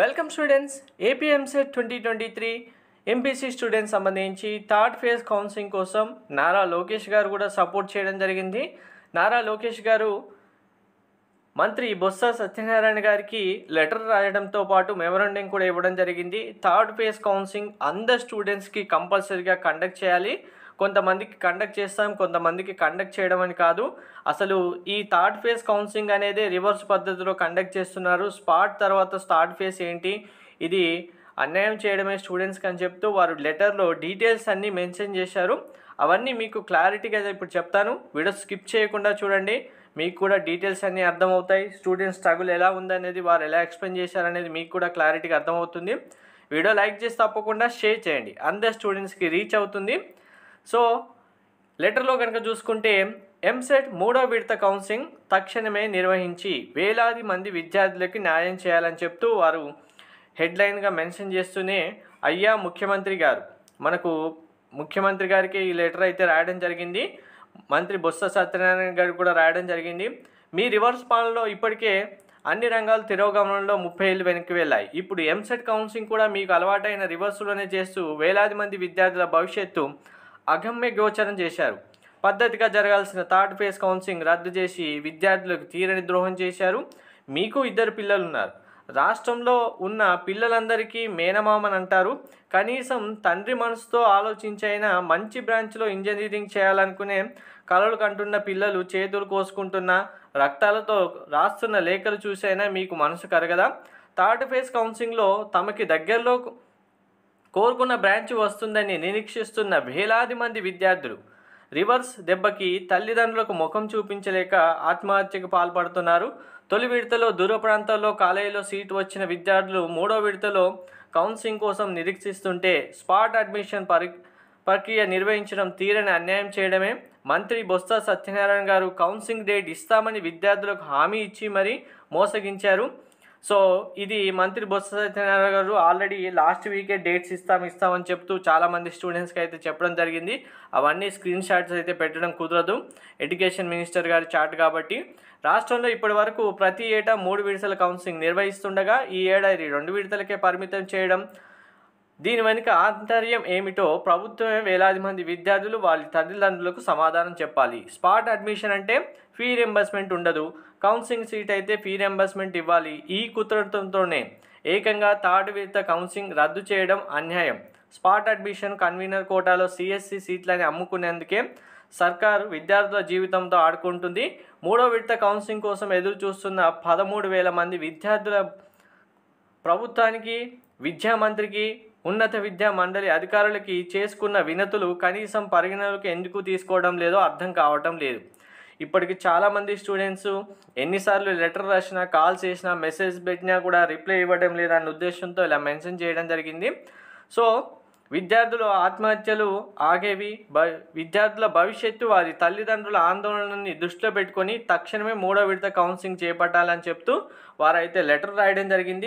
welcome students AP EAMCET twenty twenty three MPC students సంబంధించి third phase counselling కోసం నారా లోకేష్ గారు కూడా సపోర్ట్ చేయడం జరిగింది నారా లోకేష్ గారు మంత్రి బొత్స సత్యనారాయణ గారికి లెటర్ రాయడంతో పాటు మెమరాండం కూడా ఇవ్వడం జరిగింది థర్డ్ ఫేజ్ కౌన్సిలింగ్ అందరు స్టూడెంట్స్కి కంపల్సరీగా కండక్ట్ చేయాలి కొంతమందికి కండక్ట్ చేస్తాం కొంతమందికి కండక్ట్ చేయడం అని కాదు అసలు ఈ థర్డ్ ఫేజ్ కౌన్సిలింగ్ అనేది రివర్స్ పద్ధతిలో కండక్ట్ చేస్తున్నారు స్పాట్ తర్వాత థర్డ్ ఫేజ్ ఏంటి ఇది అన్యాయం చేయడమే స్టూడెంట్స్కి అని చెప్తూ వారు లెటర్లో డీటెయిల్స్ అన్నీ మెన్షన్ చేశారు అవన్నీ మీకు క్లారిటీగా ఇప్పుడు చెప్తాను వీడియో స్కిప్ చేయకుండా చూడండి మీకు కూడా డీటెయిల్స్ అన్నీ అర్థమవుతాయి స్టూడెంట్స్ స్ట్రగుల్ ఎలా ఉందనేది వారు ఎలా ఎక్స్ప్లెయిన్ చేశారనేది మీకు కూడా క్లారిటీగా అర్థమవుతుంది వీడియో లైక్ చేసి తప్పకుండా షేర్ చేయండి అందరు స్టూడెంట్స్కి రీచ్ అవుతుంది సో లెటర్లో కనుక చూసుకుంటే ఎంసెట్ మూడో విడత కౌన్సిలింగ్ తక్షణమే నిర్వహించి వేలాది మంది విద్యార్థులకి న్యాయం చేయాలని చెప్తూ వారు హెడ్లైన్గా మెన్షన్ చేస్తూనే అయ్యా ముఖ్యమంత్రి గారు మనకు ముఖ్యమంత్రి గారికి ఈ లెటర్ అయితే రాయడం జరిగింది మంత్రి బొత్స సత్యనారాయణ గారు కూడా రాయడం జరిగింది మీ రివర్స్ పాలనలో ఇప్పటికే అన్ని రంగాలు తిరోగమనంలో ముప్పై ఏళ్ళు వెనక్కి వెళ్ళాయి ఇప్పుడు ఎంసెట్ కౌన్సిలింగ్ కూడా మీకు అలవాటైన రివర్సులోనే చేస్తూ వేలాది మంది విద్యార్థుల భవిష్యత్తు అగమ్య గోచరం చేశారు పద్ధతిగా జరగాల్సిన థర్డ్ ఫేజ్ కౌన్సిలింగ్ రద్దు చేసి విద్యార్థులకు తీరని ద్రోహం చేశారు మీకు ఇద్దరు పిల్లలు ఉన్నారు రాష్ట్రంలో ఉన్న పిల్లలందరికీ మేనమామని అంటారు కనీసం తండ్రి మనసుతో ఆలోచించైనా మంచి బ్రాంచ్లో ఇంజనీరింగ్ చేయాలనుకునే కలలు కంటున్న పిల్లలు చేతులు కోసుకుంటున్న రక్తాలతో రాస్తున్న లేఖలు చూసైనా మీకు మనసు కరగదా థర్డ్ ఫేజ్ కౌన్సిలింగ్లో తమకి దగ్గరలో కోరుకున్న బ్రాంచ్ వస్తుందని నిరీక్షిస్తున్న వేలాది మంది విద్యార్థులు రివర్స్ దెబ్బకి తల్లిదండ్రులకు ముఖం చూపించలేక ఆత్మహత్యకు పాల్పడుతున్నారు తొలి విడతలో దూర ప్రాంతాల్లో కాలేజీలో సీటు వచ్చిన విద్యార్థులు మూడో విడతలో కౌన్సిలింగ్ కోసం నిరీక్షిస్తుంటే స్పాట్ అడ్మిషన్ పరి ప్రక్రియ నిర్వహించడం తీరని అన్యాయం చేయడమే మంత్రి బొత్స సత్యనారాయణ గారు కౌన్సిలింగ్ డేట్ ఇస్తామని విద్యార్థులకు హామీ ఇచ్చి మరీ మోసగించారు సో ఇది మంత్రి బొత్స సత్యనారాయణ గారు ఆల్రెడీ లాస్ట్ వీకే డేట్స్ ఇస్తాం ఇస్తామని చెప్తూ చాలామంది స్టూడెంట్స్కి అయితే చెప్పడం జరిగింది అవన్నీ స్క్రీన్ షాట్స్ అయితే పెట్టడం కుదరదు ఎడ్యుకేషన్ మినిస్టర్ గారి చార్ట్ కాబట్టి రాష్ట్రంలో ఇప్పటి వరకు ప్రతి ఏటా మూడు విడతల కౌన్సిలింగ్ నిర్వహిస్తుండగా ఈ ఏడాది రెండు విడతలకే పరిమితం చేయడం దీని వెనుక ఆంతర్యం ఏమిటో ప్రభుత్వమే వేలాది మంది విద్యార్థులు వాళ్ళ తల్లిదండ్రులకు సమాధానం చెప్పాలి స్పాట్ అడ్మిషన్ అంటే ఫీ రెంబర్స్మెంట్ ఉండదు కౌన్సిలింగ్ సీట్ అయితే ఫీ రెంబర్స్మెంట్ ఇవ్వాలి ఈ కుతృత్వంతోనే ఏకంగా థర్డ్ విడత కౌన్సిలింగ్ రద్దు చేయడం అన్యాయం స్పాట్ అడ్మిషన్ కన్వీనర్ కోటాలో సిఎస్సి సీట్లని అమ్ముకునేందుకే సర్కారు విద్యార్థుల జీవితంతో ఆడుకుంటుంది మూడో విడత కౌన్సిలింగ్ కోసం ఎదురు చూస్తున్న పదమూడు వేల మంది విద్యార్థుల ప్రభుత్వానికి విద్యామంత్రికి ఉన్నత విద్యా మండలి అధికారులకి చేసుకున్న వినతులు కనీసం పరిగణలోకి ఎందుకు తీసుకోవడం లేదో అర్థం కావటం లేదు ఇప్పటికి చాలామంది స్టూడెంట్స్ ఎన్నిసార్లు లెటర్ రాసినా కాల్ చేసినా మెసేజ్ పెట్టినా కూడా రిప్లై ఇవ్వడం లేదన్న ఉద్దేశంతో ఇలా మెన్షన్ చేయడం జరిగింది సో విద్యార్థులు ఆత్మహత్యలు ఆగేవి బ విద్యార్థుల భవిష్యత్తు వారి తల్లిదండ్రుల ఆందోళనని దృష్టిలో పెట్టుకొని తక్షణమే మూడో విడత కౌన్సిలింగ్ చేపట్టాలని చెప్తూ వారైతే లెటర్ రాయడం జరిగింది